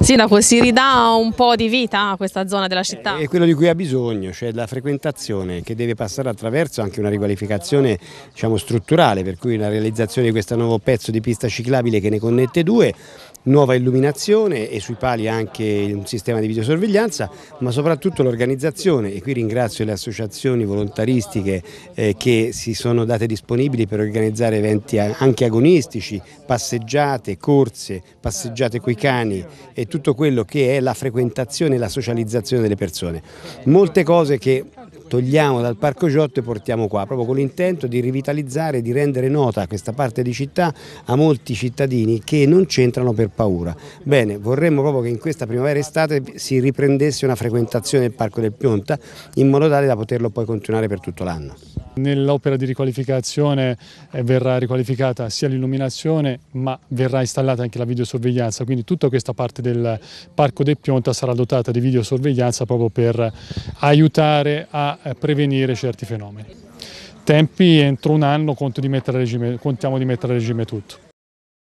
Sindaco, si ridà un po' di vita a questa zona della eh, città? È quello di cui ha bisogno, cioè la frequentazione che deve passare attraverso anche una riqualificazione diciamo, strutturale, per cui la realizzazione di questo nuovo pezzo di pista ciclabile che ne connette due, nuova illuminazione e sui pali anche un sistema di videosorveglianza, ma soprattutto l'organizzazione e qui ringrazio le associazioni volontaristiche eh, che si sono date disponibili per organizzare eventi anche agonistici, passeggiate, corse, passeggiate coi cani e tutto quello che è la frequentazione e la socializzazione delle persone. Molte cose che togliamo dal Parco Giotto e portiamo qua, proprio con l'intento di rivitalizzare, di rendere nota questa parte di città a molti cittadini che non c'entrano per paura. Bene, vorremmo proprio che in questa primavera-estate si riprendesse una frequentazione del Parco del Pionta in modo tale da poterlo poi continuare per tutto l'anno. Nell'opera di riqualificazione eh, verrà riqualificata sia l'illuminazione ma verrà installata anche la videosorveglianza, quindi tutta questa parte del Parco del Pionta sarà dotata di videosorveglianza proprio per aiutare a prevenire certi fenomeni. Tempi entro un anno conto di mettere regime, contiamo di mettere a regime tutto.